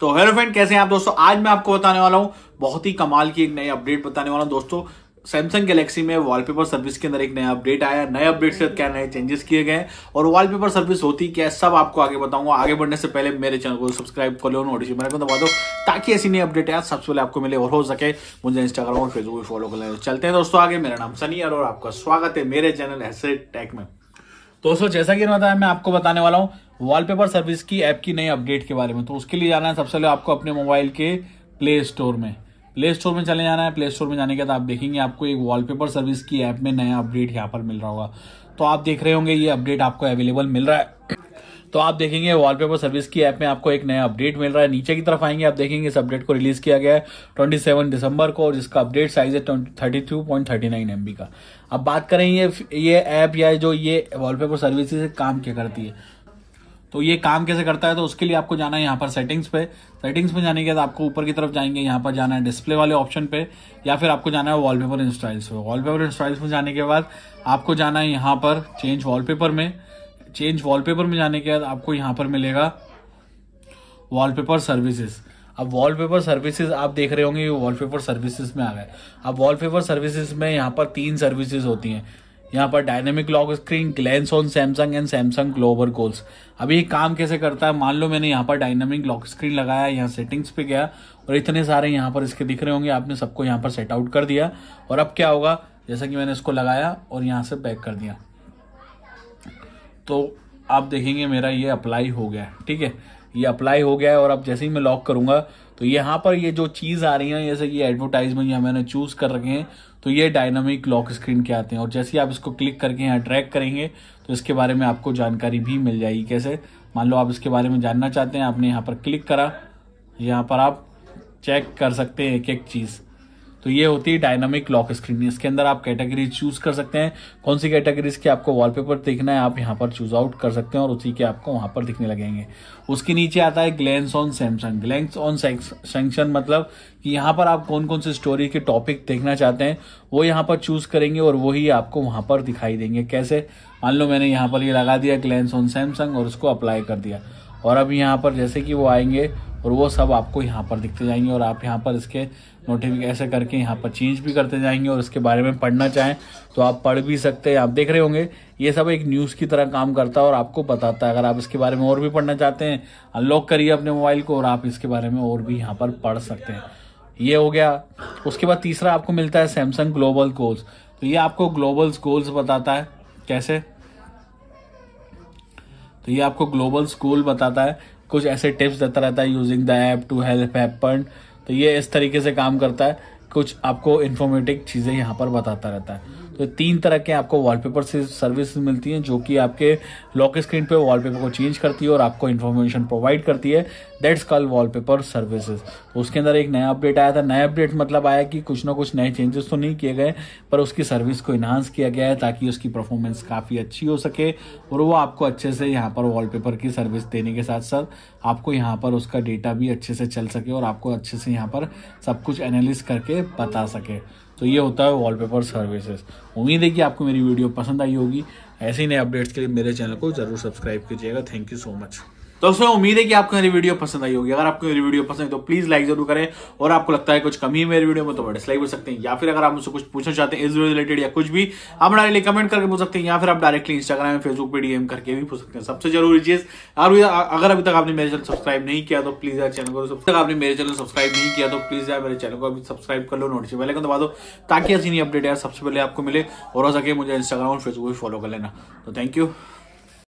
तो hello friend कैसे हैं आप दोस्तों आज मैं आपको बताने वाला हूं बहुत ही कमाल की एक नई अपडेट बताने वाला हूं दोस्तों सैमसंग गैलेक्सी में वॉलपेपर सर्विस के अंदर एक नया अपडेट आया नए अपडेट से क्या नए चेंजेस किए गए और वॉलपेपर सर्विस होती क्या सब आपको आगे बताऊंगा आगे बढ़ने से पहले मेरे चैनल को सब्सक्राइब कर लो नोटिफिकेशन बटन दबा दो ताकि ऐसी नई अपडेट आए सबसे पहले आपको मिले और हो सके मुझे इंस्टाग्राम और फेसबुक भी फॉलो कर लें चलते हैं दोस्तों आगे मेरा नाम सनी और आपका स्वागत है मेरे चैनल एसेट टेक में दोस्तों जैसा कि बताया मैं आपको बताने वाला हूँ वॉलपेपर सर्विस की ऐप की नई अपडेट के बारे में तो उसके लिए जाना है सबसे पहले आपको अपने मोबाइल के प्ले स्टोर में प्ले स्टोर में चले जाना है प्ले स्टोर में जाने के बाद आप देखेंगे आपको एक वॉलपेपर सर्विस की ऐप में नया अपडेट यहाँ पर मिल रहा होगा तो आप देख रहे होंगे ये अपडेट आपको अवेलेबल मिल रहा है तो आप देखेंगे वॉलपेपर सर्विस की ऐप में आपको एक नया अपडेट मिल रहा है नीचे की तरफ आएंगे आप देखेंगे इस अपडेट को रिलीज किया गया है 27 दिसंबर को और जिसका अपडेट साइज है thirty two point thirty nine M का अब बात करें ये ये ऐप या जो ये वॉलपेपर सर्विस काम क्या करती है तो ये काम कैसे करता है तो उसके लिए आपको जाना है यहाँ पर सेटिंग्स पे सेटिंग्स में जाने के बाद आपको ऊपर की तरफ जाएंगे यहाँ पर जाना है डिस्प्ले वाले ऑप्शन पे या फिर आपको जाना है वॉलपेपर इंस्टाइल्स पे वॉलपेपर इंस्टाइल्स में जाने के बाद आपको जाना है यहाँ पर चेंज वॉलपेपर में चेंज वॉलपेपर में जाने के बाद आपको यहाँ पर मिलेगा वॉलपेपर सर्विसेज अब वॉलपेपर सर्विसेज आप देख रहे होंगे वॉल वॉलपेपर सर्विसेज में आ गए अब वॉलपेपर सर्विसेज में यहाँ पर तीन सर्विसेज होती हैं यहाँ पर dynamic lock screen glance on Samsung and Samsung global goals अभी ये काम कैसे करता है मान लो मैंने यहाँ पर डायनेमिक लॉक स्क्रीन लगाया यहाँ सेटिंग्स पे गया और इतने सारे यहाँ पर इसके दिख रहे होंगे आपने सबको यहाँ पर सेट आउट कर दिया और अब क्या होगा जैसा कि मैंने इसको लगाया और यहाँ से पैक कर दिया तो आप देखेंगे मेरा ये अप्लाई हो गया ठीक है ये अप्लाई हो गया है और अब जैसे ही मैं लॉक करूंगा तो यहाँ पर ये जो चीज़ आ रही है जैसे कि एडवर्टाइजमेंट या मैंने चूज कर रखे हैं तो ये डायनामिक लॉक स्क्रीन के आते हैं और जैसे ही आप इसको क्लिक करके यहाँ ट्रैक करेंगे तो इसके बारे में आपको जानकारी भी मिल जाएगी कैसे मान लो आप इसके बारे में जानना चाहते हैं आपने यहाँ पर क्लिक करा यहाँ पर आप चेक कर सकते हैं एक एक चीज़ तो ये होती है डायनामिक लॉक स्क्रीन इसके अंदर आप कैटेगरी चूज कर सकते हैं कौन सी कैटेगरीज के आपको वॉलपेपर देखना है आप यहाँ पर चूज आउट कर सकते हैं और उसी के आपको वहां पर दिखने लगेंगे उसके नीचे आता है glance on Samsung glance on Samsung मतलब कि यहाँ पर आप कौन कौन से स्टोरी के टॉपिक देखना चाहते हैं वो यहाँ पर चूज करेंगे और वही आपको वहां पर दिखाई देंगे कैसे मान लो मैंने यहाँ पर ये लगा दिया ग्लैंस ऑन सैमसंग और उसको अप्लाई कर दिया और अब यहाँ पर जैसे कि वो आएंगे और वो सब आपको यहाँ पर दिखते जाएंगे और आप यहाँ पर इसके नोटिफिकेशन ऐसे करके यहाँ पर चेंज भी करते जाएंगे और इसके बारे में पढ़ना चाहें तो आप पढ़ भी सकते हैं आप देख रहे होंगे ये सब एक न्यूज़ की तरह काम करता है और आपको बताता है अगर आप इसके बारे में और भी पढ़ना चाहते हैं अनलॉक करिए अपने मोबाइल को और आप इसके बारे में और भी यहाँ पर पढ़ सकते हैं ये हो गया उसके बाद तीसरा आपको मिलता है सैमसंग ग्लोबल गोल्स तो ये आपको ग्लोबल गोल्स बताता है कैसे तो ये आपको ग्लोबल स्कूल बताता है कुछ ऐसे टिप्स देता रहता है using the app to help happen तो ये इस तरीके से काम करता है कुछ आपको इन्फॉर्मेटिव चीज़ें यहाँ पर बताता रहता है तो तीन तरह के आपको वॉलपेपर से सर्विस मिलती हैं जो कि आपके लॉक स्क्रीन पे वॉलपेपर को चेंज करती है और आपको इन्फॉर्मेशन प्रोवाइड करती है दैट्स कॉल वॉलपेपर सर्विसेज उसके अंदर एक नया अपडेट आया था नया अपडेट मतलब आया कि कुछ ना कुछ नए चेंजेस तो नहीं किए गए पर उसकी सर्विस को इन्हांस किया गया है ताकि उसकी परफॉर्मेंस काफ़ी अच्छी हो सके और वो आपको अच्छे से यहाँ पर वॉलपेपर की सर्विस देने के साथ साथ आपको यहाँ पर उसका डेटा भी अच्छे से चल सके और आपको अच्छे से यहाँ पर सब कुछ एनालिस करके बता सके तो ये होता है वॉलपेपर सर्विसेज उम्मीद है कि आपको मेरी वीडियो पसंद आई होगी ऐसे ही नए अपडेट्स के लिए मेरे चैनल को ज़रूर सब्सक्राइब कीजिएगा थैंक यू सो मच दोस्तों उम्मीद है कि आपको मेरी वीडियो पसंद आई होगी अगर आपको मेरी वीडियो पसंद है तो प्लीज लाइक जरूर करें और आपको लगता है कुछ कमी है मेरी वीडियो में तो डिसलाइक कर सकते हैं या फिर अगर आप मुझसे कुछ पूछना चाहते हैं इस वीडियो रिलेटेड या कुछ भी आप डायरेक्टली कमेंट करके पूछ सकते हैं या फिर आप डायरेक्टली इंस्टाग्राम फेसबुक पर डीएम करके भी पूछ सकते हैं सबसे जरूरी चीज अगर अभी तक आपने मेरे चैनल सब्सक्राइब नहीं किया तो प्लीज यार चैनल को तक आपने मेरे चैनल सब्सक्राइब नहीं किया तो प्लीज यार मेरे चैनल को अभी सब्सक्राइब कर लो नोटिस पहले दबा दो ताकि ऐसी नहीं अपडेट यार सबसे पहले आपको मिले और हो सके मुझे इंस्टाग्राम और फेसबुक भी फॉलो कर लेना तो थैंक यू